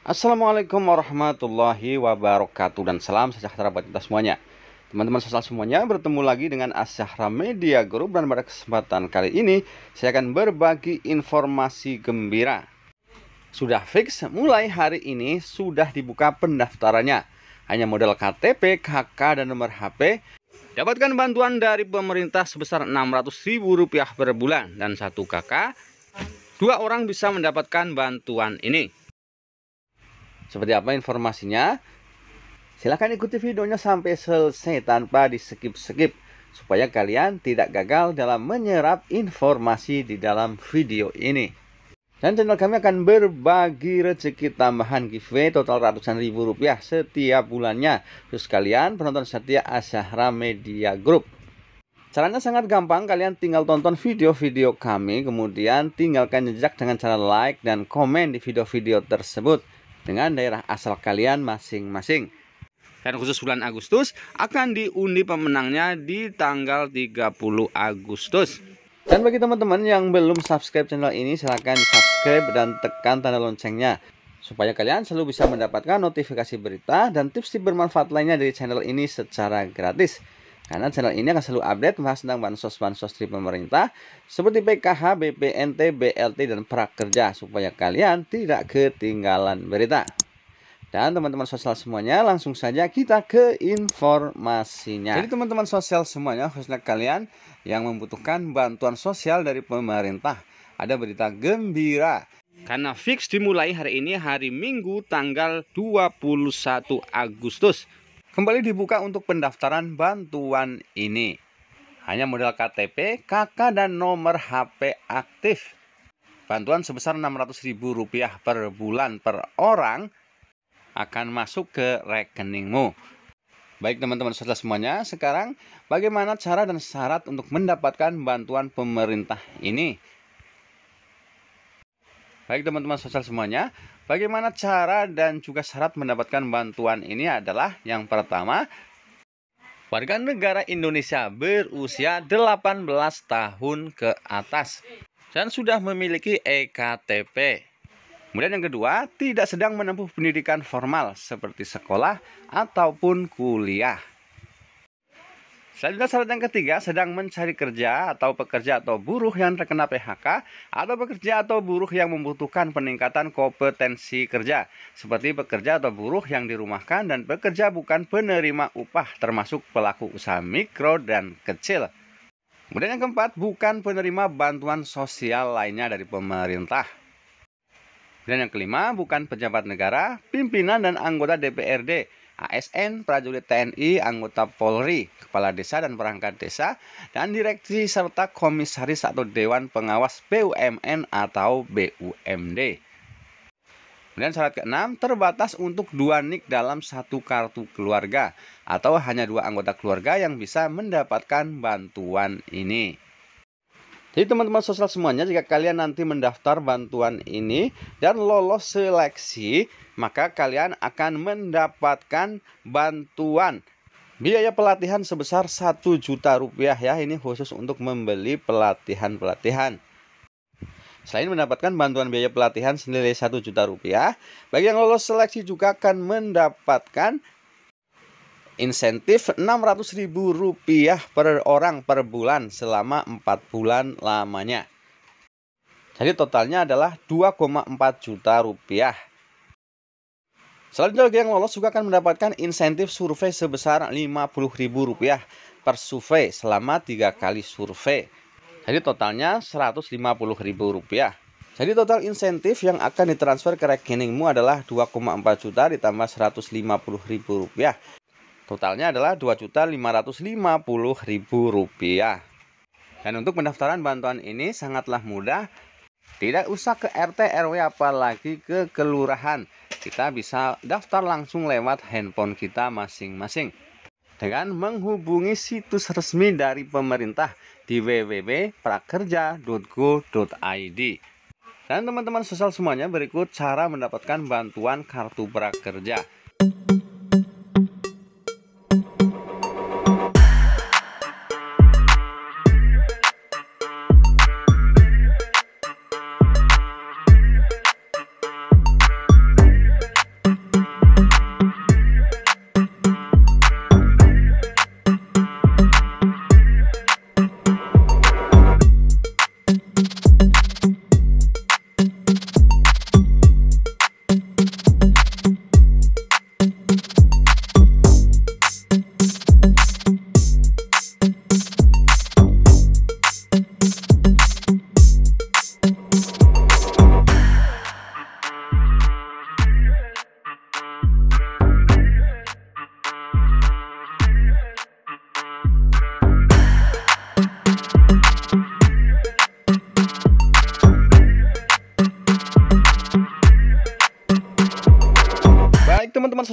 Assalamualaikum warahmatullahi wabarakatuh dan salam sejahtera buat kita semuanya. Teman-teman sosial semuanya bertemu lagi dengan Asyahra Media Group dan pada kesempatan kali ini saya akan berbagi informasi gembira. Sudah fix mulai hari ini sudah dibuka pendaftarannya. Hanya modal KTP, KK dan nomor HP Dapatkan bantuan dari pemerintah sebesar Rp600.000 per bulan dan satu KK dua orang bisa mendapatkan bantuan ini. Seperti apa informasinya? Silahkan ikuti videonya sampai selesai tanpa di skip-skip supaya kalian tidak gagal dalam menyerap informasi di dalam video ini. Dan channel kami akan berbagi rezeki tambahan giveaway total ratusan ribu rupiah setiap bulannya. Terus kalian penonton setia Asyahra Media Group. Caranya sangat gampang, kalian tinggal tonton video-video kami, kemudian tinggalkan jejak dengan cara like dan komen di video-video tersebut dengan daerah asal kalian masing-masing. Dan khusus bulan Agustus akan diundi pemenangnya di tanggal 30 Agustus. Dan bagi teman-teman yang belum subscribe channel ini silahkan subscribe dan tekan tanda loncengnya supaya kalian selalu bisa mendapatkan notifikasi berita dan tips-tips bermanfaat lainnya dari channel ini secara gratis. Karena channel ini akan selalu update membahas tentang bansos-bansos dari pemerintah seperti PKH, BPNT, BLT, dan prakerja supaya kalian tidak ketinggalan berita. Dan teman-teman sosial semuanya, langsung saja kita ke informasinya. Jadi teman-teman sosial semuanya, khususnya kalian yang membutuhkan bantuan sosial dari pemerintah, ada berita gembira. Karena fix dimulai hari ini hari Minggu tanggal 21 Agustus Kembali dibuka untuk pendaftaran bantuan ini. Hanya modal KTP, KK, dan nomor HP aktif. Bantuan sebesar Rp600.000 per bulan per orang akan masuk ke rekeningmu. Baik teman-teman saudara semuanya, sekarang bagaimana cara dan syarat untuk mendapatkan bantuan pemerintah ini? Baik teman-teman sosial semuanya, bagaimana cara dan juga syarat mendapatkan bantuan ini adalah yang pertama, warga negara Indonesia berusia 18 tahun ke atas dan sudah memiliki EKTP. Kemudian yang kedua, tidak sedang menempuh pendidikan formal seperti sekolah ataupun kuliah. Selanjutnya syarat yang ketiga, sedang mencari kerja atau pekerja atau buruh yang terkena PHK atau pekerja atau buruh yang membutuhkan peningkatan kompetensi kerja, seperti pekerja atau buruh yang dirumahkan dan pekerja bukan penerima upah termasuk pelaku usaha mikro dan kecil. Kemudian yang keempat, bukan penerima bantuan sosial lainnya dari pemerintah. Dan yang kelima, bukan pejabat negara, pimpinan dan anggota DPRD, ASN, prajurit TNI, anggota Polri, kepala desa dan perangkat desa, dan direksi serta komisaris atau dewan pengawas BUMN atau BUMD. Kemudian syarat keenam terbatas untuk dua nik dalam satu kartu keluarga atau hanya dua anggota keluarga yang bisa mendapatkan bantuan ini. Jadi teman-teman sosial semuanya jika kalian nanti mendaftar bantuan ini dan lolos seleksi maka kalian akan mendapatkan bantuan biaya pelatihan sebesar 1 juta rupiah ya ini khusus untuk membeli pelatihan-pelatihan. Selain mendapatkan bantuan biaya pelatihan senilai 1 juta rupiah, bagi yang lolos seleksi juga akan mendapatkan insentif Rp600.000 per orang per bulan selama 4 bulan lamanya. Jadi totalnya adalah 2,4 juta rupiah. Selanjutnya yang lolos juga akan mendapatkan insentif survei sebesar Rp50.000 per survei selama 3 kali survei. Jadi totalnya Rp150.000. Jadi total insentif yang akan ditransfer ke rekeningmu adalah 2,4 juta ditambah Rp150.000 Totalnya adalah Rp2.550.000. Dan untuk pendaftaran bantuan ini sangatlah mudah. Tidak usah ke RT RW apalagi ke kelurahan. Kita bisa daftar langsung lewat handphone kita masing-masing dengan menghubungi situs resmi dari pemerintah di www.prakerja.go.id. Dan teman-teman sosial semuanya berikut cara mendapatkan bantuan kartu prakerja.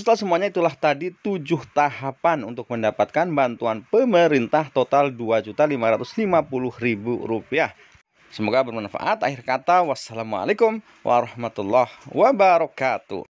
Pemirsa semuanya itulah tadi 7 tahapan untuk mendapatkan bantuan pemerintah total Rp2.550.000. Semoga bermanfaat. Akhir kata, wassalamualaikum warahmatullahi wabarakatuh.